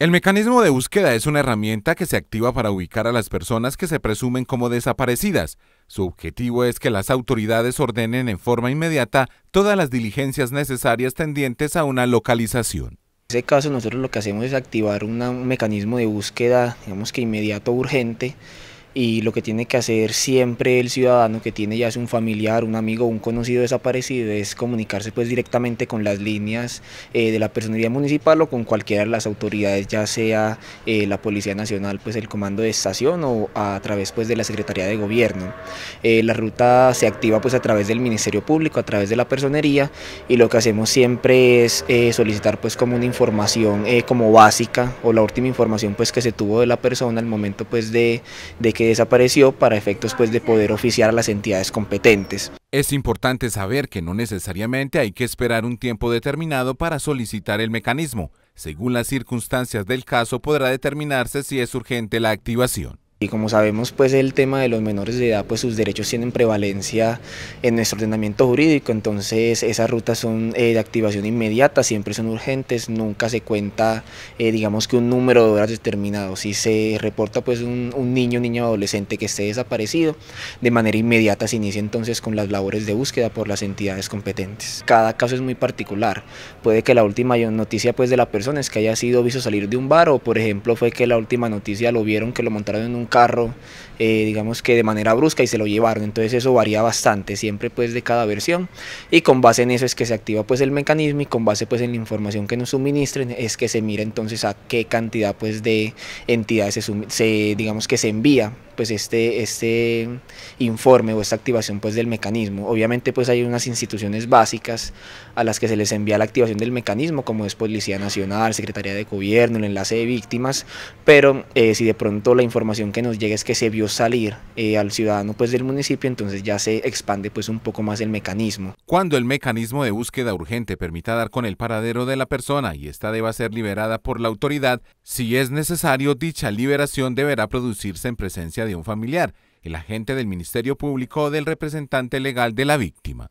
El mecanismo de búsqueda es una herramienta que se activa para ubicar a las personas que se presumen como desaparecidas. Su objetivo es que las autoridades ordenen en forma inmediata todas las diligencias necesarias tendientes a una localización. En ese caso nosotros lo que hacemos es activar un mecanismo de búsqueda, digamos que inmediato, urgente, y lo que tiene que hacer siempre el ciudadano que tiene ya sea un familiar, un amigo, un conocido desaparecido es comunicarse pues directamente con las líneas eh, de la personería municipal o con cualquiera de las autoridades, ya sea eh, la Policía Nacional, pues el Comando de Estación o a través pues de la Secretaría de Gobierno. Eh, la ruta se activa pues a través del Ministerio Público, a través de la personería y lo que hacemos siempre es solicitar pues como una información como básica o la última información pues que se tuvo de la persona al momento pues de, de que desapareció para efectos pues, de poder oficiar a las entidades competentes. Es importante saber que no necesariamente hay que esperar un tiempo determinado para solicitar el mecanismo. Según las circunstancias del caso podrá determinarse si es urgente la activación. Y como sabemos, pues el tema de los menores de edad, pues sus derechos tienen prevalencia en nuestro ordenamiento jurídico, entonces esas rutas son eh, de activación inmediata, siempre son urgentes, nunca se cuenta, eh, digamos que un número de horas determinado. Si se reporta pues un, un niño, niño adolescente que esté desaparecido, de manera inmediata se inicia entonces con las labores de búsqueda por las entidades competentes. Cada caso es muy particular, puede que la última noticia pues de la persona es que haya sido visto salir de un bar o por ejemplo fue que la última noticia lo vieron que lo montaron en un carro, eh, digamos que de manera brusca y se lo llevaron. Entonces eso varía bastante, siempre pues de cada versión. Y con base en eso es que se activa pues el mecanismo y con base pues en la información que nos suministren es que se mira entonces a qué cantidad pues de entidades se digamos que se envía pues este, este informe o esta activación pues del mecanismo. Obviamente pues hay unas instituciones básicas a las que se les envía la activación del mecanismo, como es Policía Nacional, Secretaría de Gobierno, el enlace de víctimas, pero eh, si de pronto la información que nos llega es que se vio salir eh, al ciudadano pues del municipio, entonces ya se expande pues un poco más el mecanismo. Cuando el mecanismo de búsqueda urgente permita dar con el paradero de la persona y esta deba ser liberada por la autoridad, si es necesario dicha liberación deberá producirse en presencia de de un familiar, el agente del Ministerio Público o del representante legal de la víctima.